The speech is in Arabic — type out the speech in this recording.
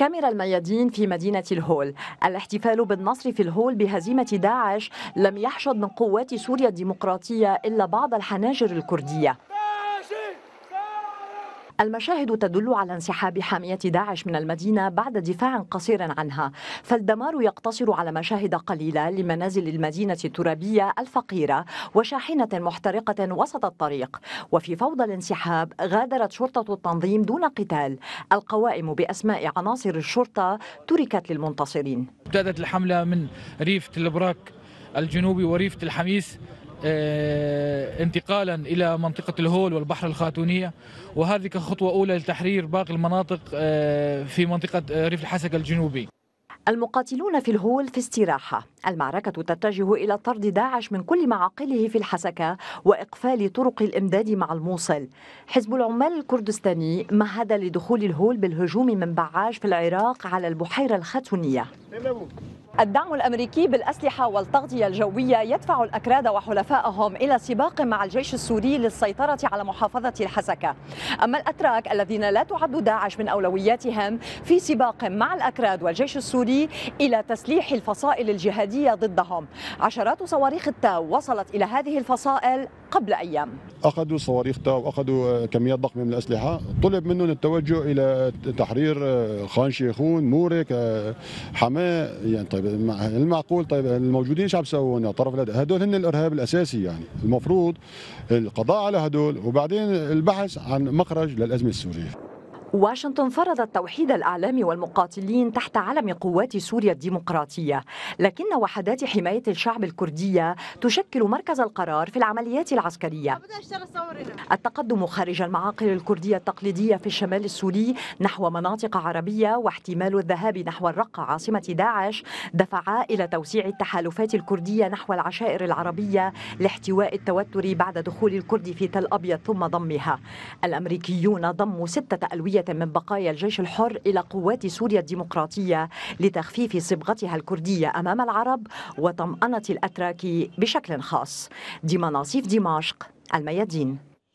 كاميرا الميادين في مدينة الهول الاحتفال بالنصر في الهول بهزيمة داعش لم يحشد من قوات سوريا الديمقراطية إلا بعض الحناجر الكردية المشاهد تدل على انسحاب حامية داعش من المدينة بعد دفاع قصير عنها فالدمار يقتصر على مشاهد قليلة لمنازل المدينة الترابية الفقيرة وشاحنة محترقة وسط الطريق وفي فوضى الانسحاب غادرت شرطة التنظيم دون قتال القوائم بأسماء عناصر الشرطة تركت للمنتصرين ابتدت الحملة من ريف البراك الجنوبي وريفة الحميس آه، انتقالا إلى منطقة الهول والبحر الخاتونية وهذه كخطوة أولى لتحرير باقي المناطق آه، في منطقة آه، ريف الحسكة الجنوبي المقاتلون في الهول في استراحة المعركة تتجه إلى طرد داعش من كل معاقله في الحسكة وإقفال طرق الإمداد مع الموصل حزب العمال الكردستاني مهد لدخول الهول بالهجوم من بعاج في العراق على البحيرة الخاتونية الدعم الامريكي بالاسلحه والتغطيه الجويه يدفع الاكراد وحلفائهم الى سباق مع الجيش السوري للسيطره على محافظه الحسكه. اما الاتراك الذين لا تعد داعش من اولوياتهم في سباق مع الاكراد والجيش السوري الى تسليح الفصائل الجهاديه ضدهم. عشرات صواريخ التاو وصلت الى هذه الفصائل قبل ايام. اخذوا صواريخ تاو، اخذوا كميات ضخمه من الاسلحه، طلب منهم التوجه الى تحرير خان شيخون، مورك، حماه يعني طيب. طيب المعقول طيب الموجودين شو عم يسوون طرف الأداء هدول هن الارهاب الاساسي يعني المفروض القضاء على هدول وبعدين البحث عن مخرج للازمه السوريه واشنطن فرضت توحيد الأعلام والمقاتلين تحت علم قوات سوريا الديمقراطية لكن وحدات حماية الشعب الكردية تشكل مركز القرار في العمليات العسكرية التقدم خارج المعاقل الكردية التقليدية في الشمال السوري نحو مناطق عربية واحتمال الذهاب نحو الرقة عاصمة داعش دفعا إلى توسيع التحالفات الكردية نحو العشائر العربية لاحتواء التوتر بعد دخول الكرد في تل أبيض ثم ضمها الأمريكيون ضموا ستة ألوية من بقايا الجيش الحر إلى قوات سوريا الديمقراطية لتخفيف صبغتها الكردية أمام العرب وطمأنة الأتراك بشكل خاص دي مناصيف دمشق الميادين